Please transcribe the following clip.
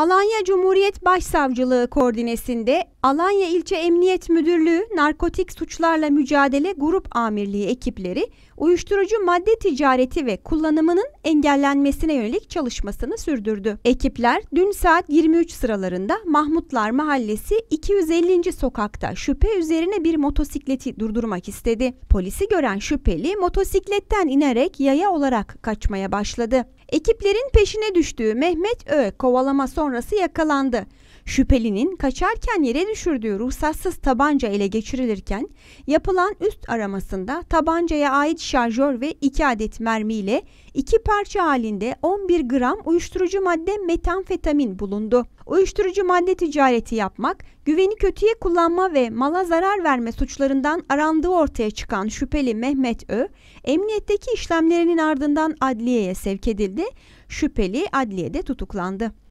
Alanya Cumhuriyet Başsavcılığı koordinesinde Alanya İlçe Emniyet Müdürlüğü Narkotik Suçlarla Mücadele Grup Amirliği ekipleri uyuşturucu madde ticareti ve kullanımının engellenmesine yönelik çalışmasını sürdürdü. Ekipler dün saat 23 sıralarında Mahmutlar Mahallesi 250. sokakta şüphe üzerine bir motosikleti durdurmak istedi. Polisi gören şüpheli motosikletten inerek yaya olarak kaçmaya başladı. Ekiplerin peşine düştüğü Mehmet Ö kovalama sonrası sonrası yakalandı. Şüphelinin kaçarken yere düşürdüğü ruhsatsız tabanca ele geçirilirken yapılan üst aramasında tabancaya ait şarjör ve 2 adet mermiyle iki parça halinde 11 gram uyuşturucu madde metamfetamin bulundu. Uyuşturucu madde ticareti yapmak, güveni kötüye kullanma ve mala zarar verme suçlarından arandığı ortaya çıkan şüpheli Mehmet Ö, emniyetteki işlemlerinin ardından adliyeye sevk edildi. Şüpheli adliyede tutuklandı.